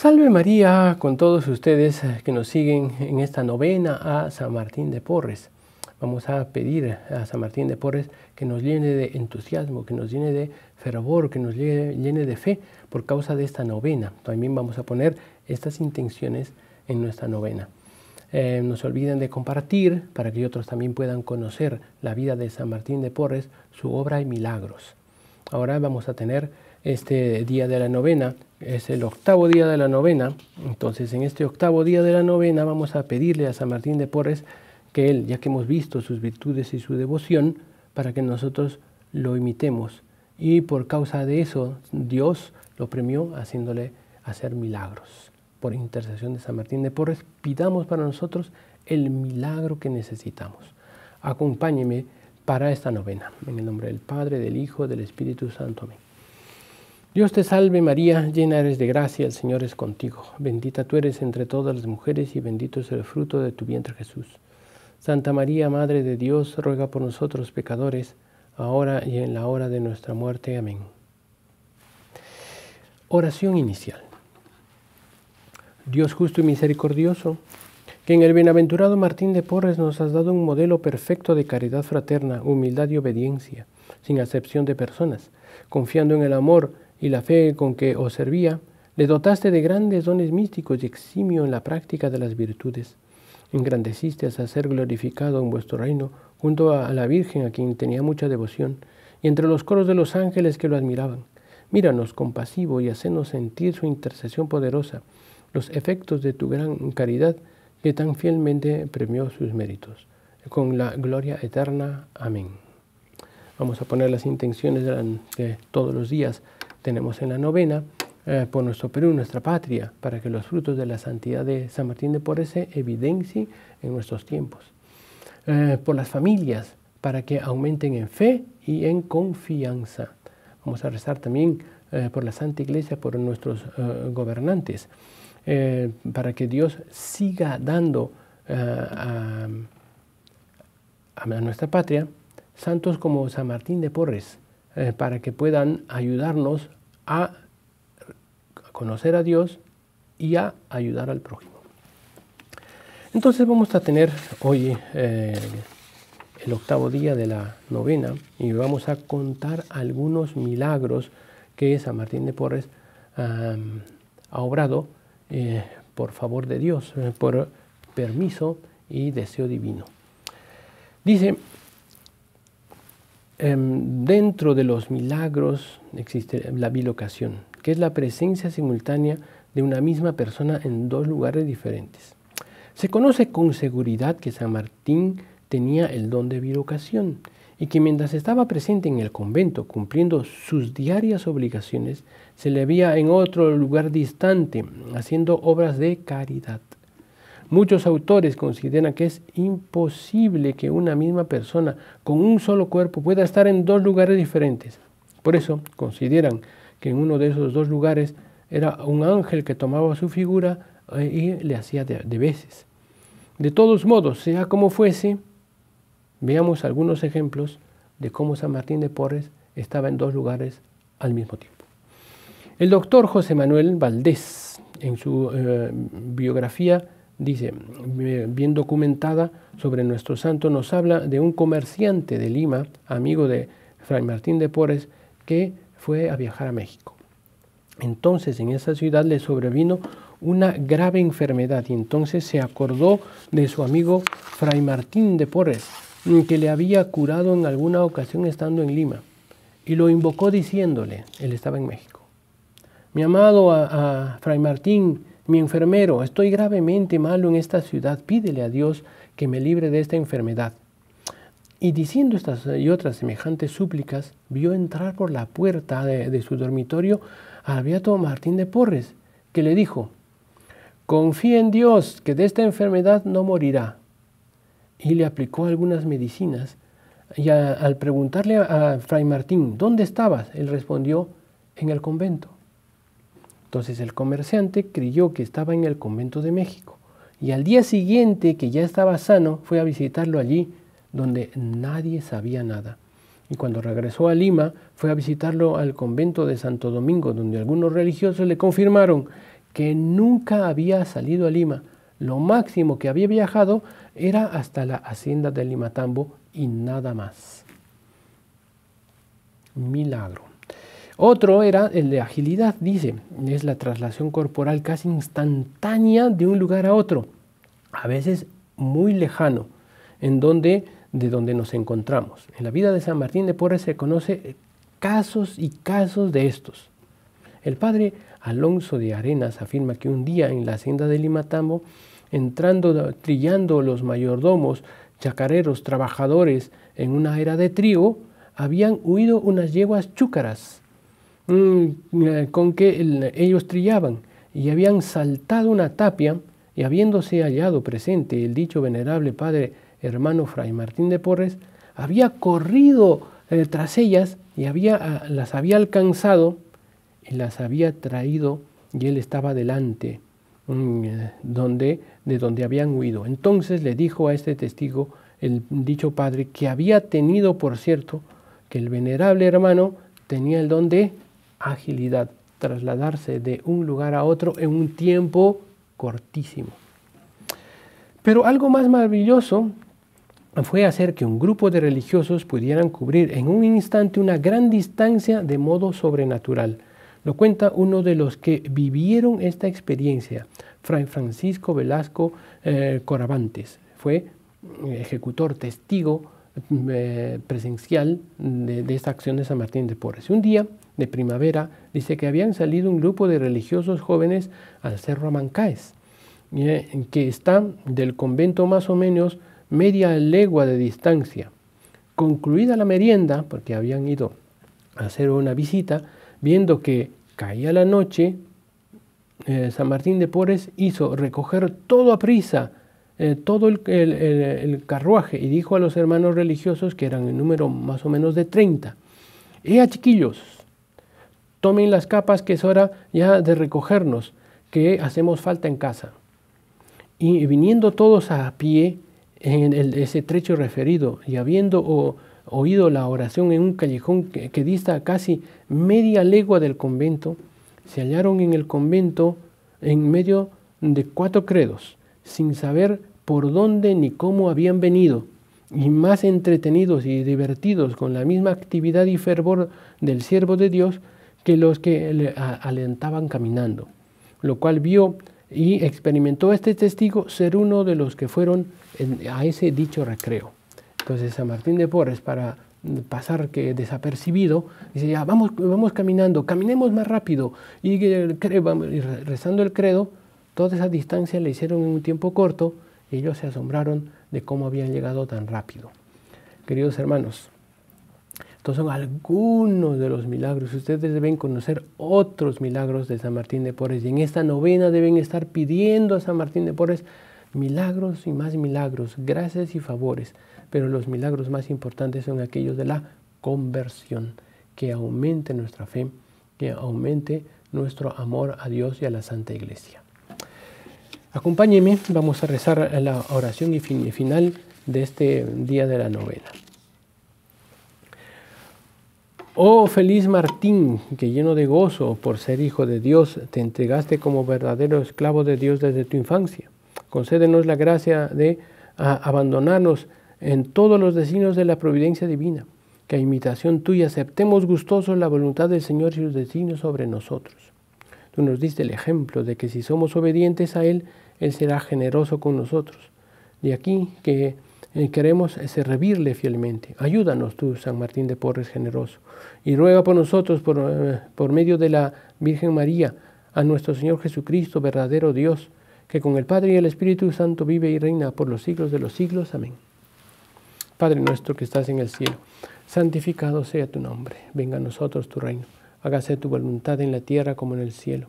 Salve María con todos ustedes eh, que nos siguen en esta novena a San Martín de Porres. Vamos a pedir a San Martín de Porres que nos llene de entusiasmo, que nos llene de fervor, que nos llene, de fe por causa de esta novena. También vamos a poner estas intenciones en nuestra novena. Eh, no se olviden de compartir para que otros también puedan conocer la vida de San Martín de Porres, su obra y milagros. Ahora vamos a tener este día de la novena, es el octavo día de la novena, entonces en este octavo día de la novena vamos a pedirle a San Martín de Porres que él, ya que hemos visto sus virtudes y su devoción, para que nosotros lo imitemos. Y por causa de eso, Dios lo premió haciéndole hacer milagros. Por intercesión de San Martín de Porres, pidamos para nosotros el milagro que necesitamos. Acompáñeme para esta novena. En el nombre del Padre, del Hijo, del Espíritu Santo. Amén. Dios te salve María, llena eres de gracia, el Señor es contigo. Bendita tú eres entre todas las mujeres y bendito es el fruto de tu vientre Jesús. Santa María, Madre de Dios, ruega por nosotros pecadores, ahora y en la hora de nuestra muerte. Amén. Oración inicial. Dios justo y misericordioso, que en el bienaventurado Martín de Porres nos has dado un modelo perfecto de caridad fraterna, humildad y obediencia, sin acepción de personas, confiando en el amor y la fe con que os servía, le dotaste de grandes dones místicos y eximio en la práctica de las virtudes. Engrandeciste a ser glorificado en vuestro reino junto a la Virgen a quien tenía mucha devoción, y entre los coros de los ángeles que lo admiraban. Míranos compasivo y hacenos sentir su intercesión poderosa, los efectos de tu gran caridad que tan fielmente premió sus méritos. Con la gloria eterna. Amén. Vamos a poner las intenciones de todos los días tenemos en la novena, eh, por nuestro Perú, nuestra patria, para que los frutos de la santidad de San Martín de Porres se evidencien en nuestros tiempos. Eh, por las familias, para que aumenten en fe y en confianza. Vamos a rezar también eh, por la Santa Iglesia, por nuestros gobernantes, para que Dios siga dando a, a, nuestra patria santos como San Martín de Porres, para que puedan ayudarnos a conocer a Dios y a ayudar al prójimo. Entonces vamos a tener hoy eh, el octavo día de la novena y vamos a contar algunos milagros que San Martín de Porres ha obrado eh, por favor de Dios, eh, por permiso y deseo divino. Dice, Em, dentro de los milagros existe la bilocación, que es la presencia simultánea de una misma persona en dos lugares diferentes. Se conoce con seguridad que San Martín tenía el don de bilocación y que mientras estaba presente en el convento cumpliendo sus diarias obligaciones, se le veía en otro lugar distante haciendo obras de caridad. Muchos autores consideran que es imposible que una misma persona con un solo cuerpo pueda estar en dos lugares diferentes. Por eso consideran que en uno de esos dos lugares era un ángel que tomaba su figura eh, y le hacía de, veces. De todos modos, sea como fuese, veamos algunos ejemplos de cómo San Martín de Porres estaba en dos lugares al mismo tiempo. El doctor José Manuel Valdés, en su eh, biografía dice, eh, bien documentada sobre nuestro santo, nos habla de un comerciante de Lima, amigo de Fray Martín de Porres, que fue a viajar a México. Entonces en esa ciudad le sobrevino una grave enfermedad y entonces se acordó de su amigo Fray Martín de Porres, que le había curado en alguna ocasión estando en Lima, y lo invocó diciéndole, él estaba en México, mi amado a, Fray Martín, mi enfermero, estoy gravemente malo en esta ciudad, pídele a Dios que me libre de esta enfermedad. Y diciendo estas y otras semejantes súplicas, vio entrar por la puerta de, su dormitorio al beato Martín de Porres, que le dijo, confía en Dios, que de esta enfermedad no morirá. Y le aplicó algunas medicinas. Y al preguntarle a Fray Martín, ¿dónde estabas? Él respondió, en el convento. Entonces el comerciante creyó que estaba en el convento de México y al día siguiente, que ya estaba sano, fue a visitarlo allí donde nadie sabía nada. Y cuando regresó a Lima, fue a visitarlo al convento de Santo Domingo, donde algunos religiosos le confirmaron que nunca había salido a Lima. Lo máximo que había viajado era hasta la hacienda de Limatambo y nada más. Milagro. Otro era el de agilidad, dice, es la traslación corporal casi instantánea de un lugar a otro, a veces muy lejano, en donde, de donde nos encontramos. En la vida de San Martín de Porres se conoce casos y casos de estos. El padre Alonso de Arenas afirma que un día en la hacienda de Limatambo, entrando, trillando los mayordomos, chacareros, trabajadores en una era de trigo, habían huido unas yeguas chúcaras eh, con que ellos trillaban y habían saltado una tapia y habiéndose hallado presente el dicho venerable padre hermano Fray Martín de Porres, había corrido eh, tras ellas y había, ah, las había alcanzado y las había traído y él estaba delante mm, eh, donde, de donde habían huido. Entonces le dijo a este testigo el dicho padre que había tenido por cierto que el venerable hermano tenía el don de agilidad, trasladarse de un lugar a otro en un tiempo cortísimo. Pero algo más maravilloso fue hacer que un grupo de religiosos pudieran cubrir en un instante una gran distancia de modo sobrenatural. Lo cuenta uno de los que vivieron esta experiencia, Fray Francisco Velasco eh, Coravantes, Corabantes. Fue eh, ejecutor, testigo eh, presencial de, esta acción de San Martín de Porres. Un día de primavera dice que habían salido un grupo de religiosos jóvenes al Cerro Amancáez, eh, que está del convento más o menos media legua de distancia. Concluida la merienda, porque habían ido a hacer una visita, viendo que caía la noche, eh, San Martín de Porres hizo recoger todo a prisa eh, todo el, carruaje y dijo a los hermanos religiosos, que eran el número más o menos de 30, Ea chiquillos, tomen las capas que es hora ya de recogernos, que hacemos falta en casa. Y viniendo todos a pie en ese trecho referido y habiendo oído la oración en un callejón que dista casi media legua del convento, se hallaron en el convento en medio de cuatro credos, sin saber por dónde ni cómo habían venido, y más entretenidos y divertidos con la misma actividad y fervor del siervo de Dios que los que le alentaban caminando, lo cual vio y experimentó este testigo ser uno de los que fueron a ese dicho recreo. Entonces San Martín de Porres, para pasar que desapercibido, dice, ya, vamos, vamos caminando, caminemos más rápido, y eh, rezando el credo, Toda esa distancia le hicieron en un tiempo corto y ellos se asombraron de cómo habían llegado tan rápido. Queridos hermanos, estos son algunos de los milagros. Ustedes deben conocer otros milagros de San Martín de Porres y en esta novena deben estar pidiendo a San Martín de Porres milagros y más milagros, gracias y favores. Pero los milagros más importantes son aquellos de la conversión, que aumente nuestra fe, que aumente nuestro amor a Dios y a la Santa Iglesia. Acompáñeme, vamos a rezar la oración y final de este día de la novena. Oh feliz Martín, que lleno de gozo por ser hijo de Dios, te entregaste como verdadero esclavo de Dios desde tu infancia. Concédenos la gracia de abandonarnos en todos los designios de la providencia divina, que a imitación tuya aceptemos gustoso la voluntad del Señor y sus designios sobre nosotros Tú nos diste el ejemplo de que si somos obedientes a Él, Él será generoso con nosotros. De aquí que eh, queremos eh, servirle fielmente. Ayúdanos tú, San Martín de Porres generoso, y ruega por nosotros, por, eh, por medio de la Virgen María, a nuestro Señor Jesucristo, verdadero Dios, que con el Padre y el Espíritu Santo vive y reina por los siglos de los siglos. Amén. Padre nuestro que estás en el cielo, santificado sea tu nombre, venga a nosotros tu reino hágase tu voluntad en la tierra como en el cielo.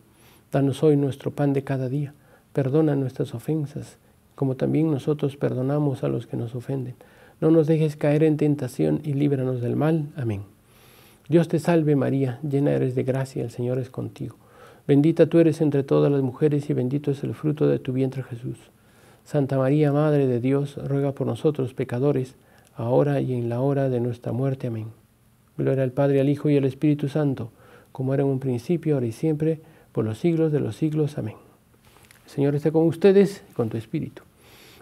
Danos hoy nuestro pan de cada día, perdona nuestras ofensas, como también nosotros perdonamos a los que nos ofenden. No nos dejes caer en tentación y líbranos del mal. Amén. Dios te salve María, llena eres de gracia, el Señor es contigo. Bendita tú eres entre todas las mujeres y bendito es el fruto de tu vientre Jesús. Santa María, Madre de Dios, ruega por nosotros pecadores, ahora y en la hora de nuestra muerte. Amén. Gloria al Padre, al Hijo y al Espíritu Santo como era en un principio, ahora y siempre, por los siglos de los siglos. Amén. El Señor esté con ustedes y con tu espíritu.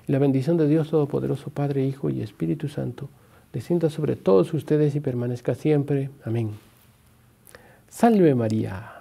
La bendición de Dios Todopoderoso, Padre, Hijo y Espíritu Santo, descienda sobre todos ustedes y permanezca siempre. Amén. Salve María